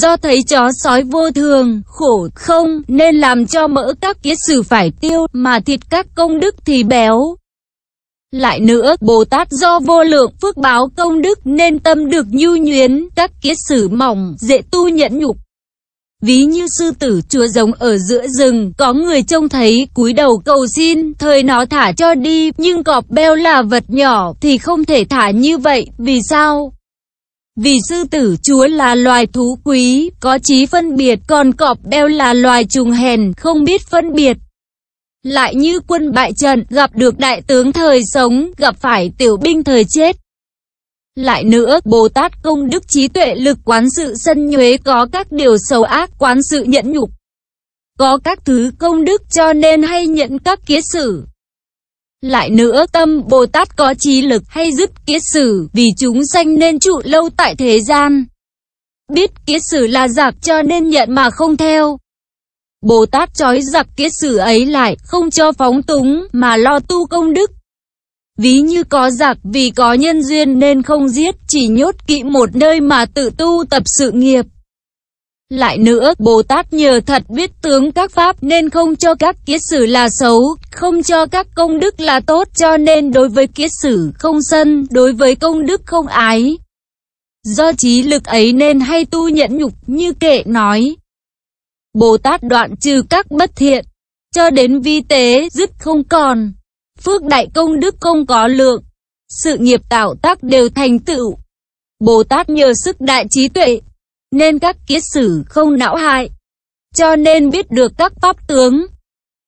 do thấy chó sói vô thường, khổ không, nên làm cho mỡ các kiết sử phải tiêu, mà thịt các công đức thì béo. Lại nữa, Bồ Tát do vô lượng phước báo công đức nên tâm được nhu nhuyến, các kiết sử mỏng, dễ tu nhẫn nhục. Ví như sư tử chúa giống ở giữa rừng, có người trông thấy, cúi đầu cầu xin, thời nó thả cho đi, nhưng cọp beo là vật nhỏ thì không thể thả như vậy, vì sao? Vì sư tử chúa là loài thú quý, có trí phân biệt, còn cọp đeo là loài trùng hèn, không biết phân biệt. Lại như quân bại trận, gặp được đại tướng thời sống, gặp phải tiểu binh thời chết. Lại nữa, Bồ Tát công đức trí tuệ lực quán sự sân nhuế có các điều xấu ác quán sự nhẫn nhục. Có các thứ công đức cho nên hay nhận các kiết sử. Lại nữa, tâm Bồ Tát có trí lực hay dứt kiết sử, vì chúng sanh nên trụ lâu tại thế gian. Biết kiết sử là giặc cho nên nhận mà không theo. Bồ Tát trói giặc kiết sử ấy lại, không cho phóng túng, mà lo tu công đức. Ví như có giặc vì có nhân duyên nên không giết, chỉ nhốt kỹ một nơi mà tự tu tập sự nghiệp. Lại nữa, Bồ Tát nhờ thật biết tướng các pháp nên không cho các kiết sử là xấu, không cho các công đức là tốt cho nên đối với kiết sử không sân, đối với công đức không ái. Do trí lực ấy nên hay tu nhẫn nhục như kệ nói. Bồ Tát đoạn trừ các bất thiện, cho đến vi tế dứt không còn. Phước đại công đức không có lượng, sự nghiệp tạo tác đều thành tựu. Bồ Tát nhờ sức đại trí tuệ nên các kiết sử không não hại. Cho nên biết được các pháp tướng.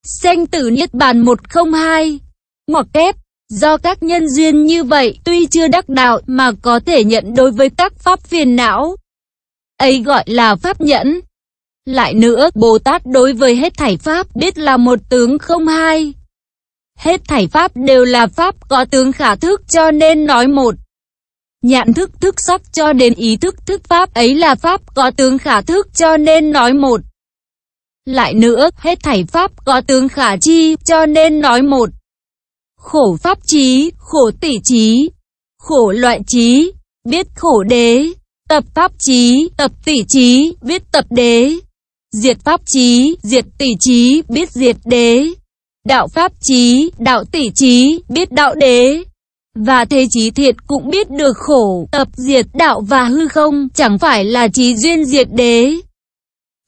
Sanh tử Niết Bàn 102, ngoặc kép, do các nhân duyên như vậy tuy chưa đắc đạo mà có thể nhận đối với các pháp phiền não. Ấy gọi là pháp nhẫn. Lại nữa, Bồ Tát đối với hết thảy pháp biết là một tướng không hai. Hết thảy pháp đều là pháp có tướng khả thức cho nên nói một. Nhãn thức thức sắc cho đến ý thức thức pháp ấy là pháp có tướng khả thức cho nên nói một. Lại nữa, hết thảy pháp có tướng khả chi cho nên nói một. Khổ pháp trí, khổ tỷ trí, khổ loại trí, biết khổ đế, tập pháp trí, tập tỷ trí, biết tập đế, diệt pháp trí, diệt tỷ trí, biết diệt đế, đạo pháp trí, đạo tỷ trí, biết đạo đế. Và thế trí thiệt cũng biết được khổ, tập diệt, đạo và hư không, chẳng phải là trí duyên diệt đế.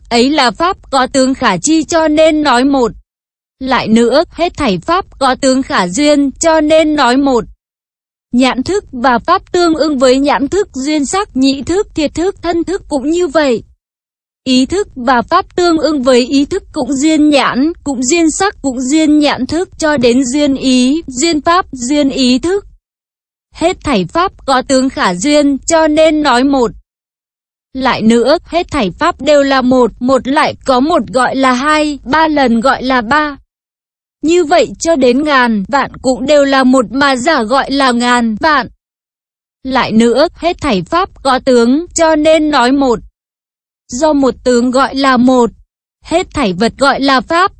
Ấy là pháp có tướng khả chi cho nên nói một. Lại nữa, hết thảy pháp có tướng khả duyên cho nên nói một. Nhãn thức và pháp tương ứng với nhãn thức duyên sắc, nhị thức, thiệt thức, thân thức cũng như vậy. Ý thức và pháp tương ứng với ý thức cũng duyên nhãn, cũng duyên sắc, cũng duyên nhãn thức cho đến duyên ý, duyên pháp, duyên ý thức. Hết thảy pháp có tướng khả duyên, cho nên nói một. Lại nữa, hết thảy pháp đều là một, một lại có một gọi là hai, ba lần gọi là ba. Như vậy cho đến ngàn, vạn cũng đều là một mà giả gọi là ngàn, vạn. Lại nữa, hết thảy pháp có tướng, cho nên nói một. Do một tướng gọi là một, hết thảy vật gọi là pháp.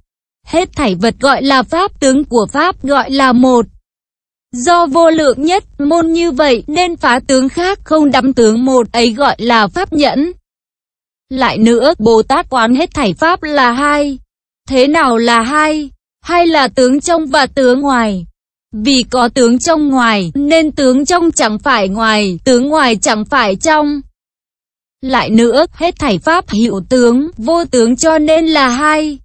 Hết thảy vật gọi là pháp, tướng của pháp gọi là một. Do vô lượng nhất môn như vậy nên phá tướng khác không đắm tướng một ấy gọi là pháp nhẫn. Lại nữa, Bồ Tát quán hết thảy pháp là hai. Thế nào là hai? Hai là tướng trong và tướng ngoài. Vì có tướng trong ngoài nên tướng trong chẳng phải ngoài, tướng ngoài chẳng phải trong. Lại nữa, hết thảy pháp hữu tướng, vô tướng cho nên là hai.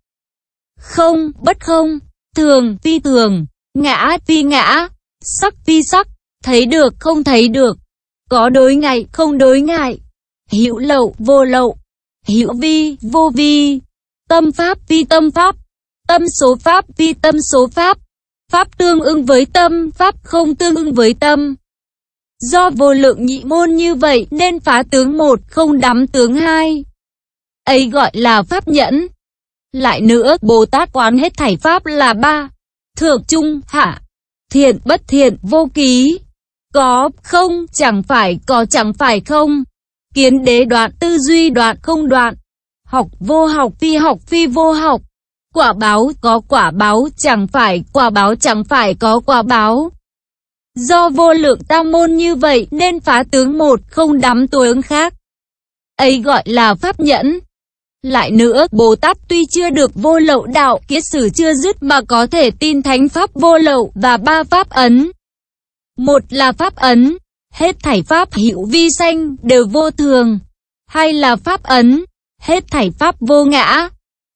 Không, bất không, thường, phi thường, ngã, phi ngã, Sắc vi sắc, thấy được không thấy được. Có đối ngại không đối ngại. Hữu lậu vô lậu. Hữu vi vô vi. Tâm pháp vi tâm pháp. Tâm số pháp vi tâm số pháp. Pháp tương ưng với tâm, pháp không tương ưng với tâm. Do vô lượng nhị môn như vậy nên phá tướng một không đắm tướng hai. Ấy gọi là pháp nhẫn. Lại nữa, Bồ Tát quán hết thảy pháp là ba. Thượng trung hạ thiện bất thiện vô ký. Có không chẳng phải có chẳng phải không. Kiến đế đoạn tư duy đoạn không đoạn. Học vô học phi học phi vô học. Quả báo có quả báo chẳng phải quả báo chẳng phải có quả báo. Do vô lượng tam môn như vậy nên phá tướng một không đắm tướng khác. Ấy gọi là pháp nhẫn. Lại nữa, Bồ Tát tuy chưa được vô lậu đạo, kiết sử chưa dứt mà có thể tin thánh pháp vô lậu và ba pháp ấn. Một là pháp ấn, hết thảy pháp hữu vi sanh đều vô thường. Hai là pháp ấn, hết thảy pháp vô ngã.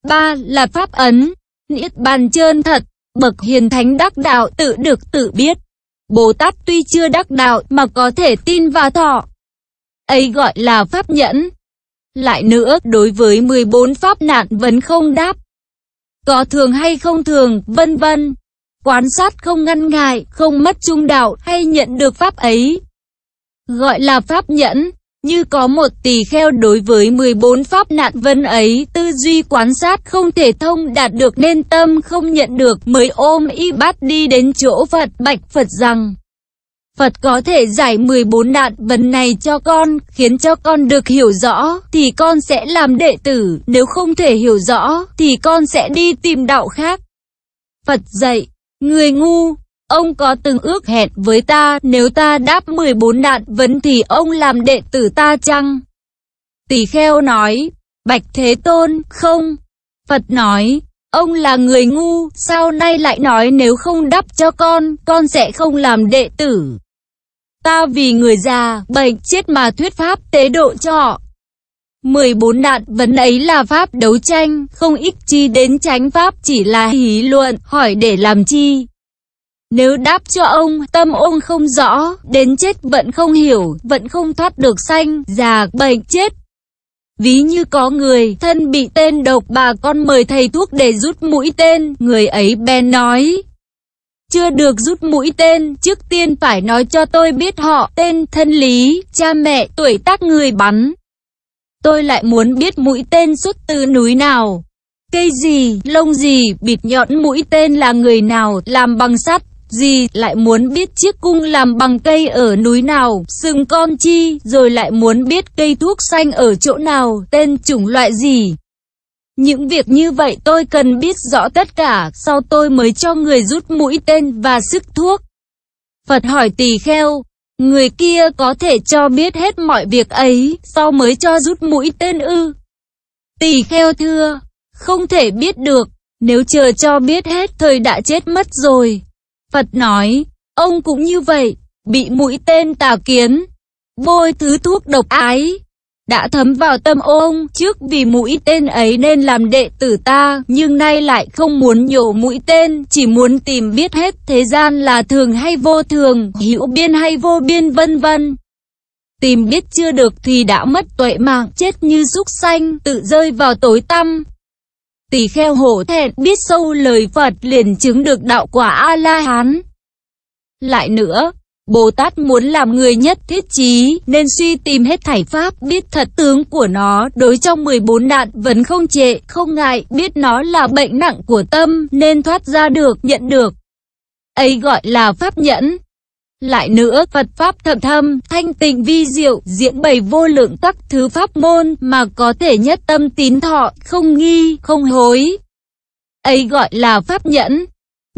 Ba là pháp ấn, niết bàn trơn thật, bậc hiền thánh đắc đạo tự được tự biết. Bồ Tát tuy chưa đắc đạo mà có thể tin và thọ. Ấy gọi là pháp nhẫn. Lại nữa, đối với 14 pháp nạn vẫn không đáp. Có thường hay không thường, vân vân. Quan sát không ngăn ngại, không mất trung đạo hay nhận được pháp ấy. Gọi là pháp nhẫn, như có một tỳ kheo đối với 14 pháp nạn vân ấy, tư duy quan sát không thể thông đạt được nên tâm không nhận được mới ôm y bát đi đến chỗ Phật bạch Phật rằng. Phật có thể giải 14 nạn vấn này cho con, khiến cho con được hiểu rõ, thì con sẽ làm đệ tử, nếu không thể hiểu rõ, thì con sẽ đi tìm đạo khác. Phật dạy, người ngu, ông có từng ước hẹn với ta, nếu ta đáp 14 nạn vấn thì ông làm đệ tử ta chăng? Tỷ kheo nói, Bạch Thế Tôn, không. Phật nói, Ông là người ngu, sao nay lại nói nếu không đắp cho con, con sẽ không làm đệ tử. Ta vì người già, bệnh chết mà thuyết pháp tế độ cho họ. 14 nạn vấn ấy là pháp đấu tranh, không ích chi đến tránh pháp chỉ là hí luận, hỏi để làm chi. Nếu đáp cho ông, tâm ông không rõ, đến chết vẫn không hiểu, vẫn không thoát được sanh, già, bệnh, chết. Ví như có người, thân bị tên độc bà con mời thầy thuốc để rút mũi tên, người ấy bèn nói, chưa được rút mũi tên, trước tiên phải nói cho tôi biết họ, tên, thân lý, cha mẹ, tuổi tác người bắn. Tôi lại muốn biết mũi tên xuất từ núi nào, cây gì, lông gì, bịt nhọn mũi tên là người nào, làm bằng sắt, gì, lại muốn biết chiếc cung làm bằng cây ở núi nào, sừng con chi, rồi lại muốn biết cây thuốc xanh ở chỗ nào, tên chủng loại gì. Những việc như vậy tôi cần biết rõ tất cả, sau tôi mới cho người rút mũi tên và sức thuốc. Phật hỏi tỳ kheo, người kia có thể cho biết hết mọi việc ấy, sau mới cho rút mũi tên ư. Tỳ kheo thưa, không thể biết được, nếu chờ cho biết hết thời đã chết mất rồi. Phật nói, ông cũng như vậy, bị mũi tên tà kiến, bôi thứ thuốc độc ái, đã thấm vào tâm ông trước vì mũi tên ấy nên làm đệ tử ta, nhưng nay lại không muốn nhổ mũi tên, chỉ muốn tìm biết hết thế gian là thường hay vô thường, hữu biên hay vô biên vân vân. Tìm biết chưa được thì đã mất tuệ mạng, chết như rúc xanh, tự rơi vào tối tăm. Tỷ kheo hổ thẹn biết sâu lời Phật liền chứng được đạo quả A-la-hán. Lại nữa, Bồ Tát muốn làm người nhất thiết trí nên suy tìm hết thảy pháp, biết thật tướng của nó, đối trong 14 nạn vẫn không trệ, không ngại, biết nó là bệnh nặng của tâm nên thoát ra được, nhận được. Ấy gọi là pháp nhẫn. Lại nữa, Phật Pháp thậm thâm, thanh tịnh vi diệu, diễn bày vô lượng các thứ pháp môn mà có thể nhất tâm tín thọ, không nghi, không hối. Ấy gọi là pháp nhẫn.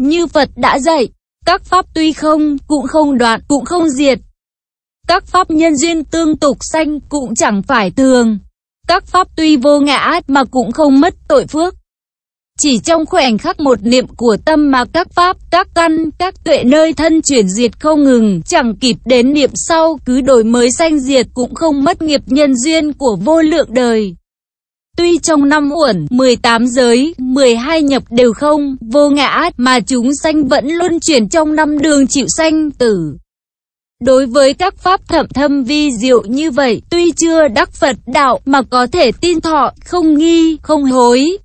Như Phật đã dạy, các pháp tuy không, cũng không đoạn, cũng không diệt. Các pháp nhân duyên tương tục sanh cũng chẳng phải thường. Các pháp tuy vô ngã mà cũng không mất tội phước. Chỉ trong khoảnh khắc một niệm của tâm mà các pháp, các căn, các tuệ nơi thân chuyển diệt không ngừng, chẳng kịp đến niệm sau, cứ đổi mới sanh diệt cũng không mất nghiệp nhân duyên của vô lượng đời. Tuy trong năm uẩn, 18 giới, 12 nhập đều không, vô ngã, mà chúng sanh vẫn luôn chuyển trong năm đường chịu sanh, tử. Đối với các pháp thậm thâm vi diệu như vậy, tuy chưa đắc Phật đạo mà có thể tin thọ, không nghi, không hối.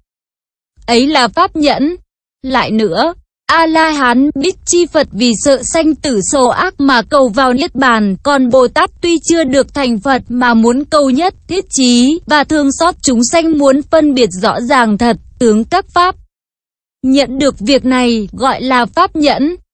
Ấy là pháp nhẫn. Lại nữa, A-la-hán biết chi Phật vì sợ sanh tử số ác mà cầu vào Niết Bàn, còn Bồ Tát tuy chưa được thành Phật mà muốn cầu nhất, thiết chí, và thương xót chúng sanh muốn phân biệt rõ ràng thật, tướng các Pháp. Nhận được việc này, gọi là Pháp nhẫn.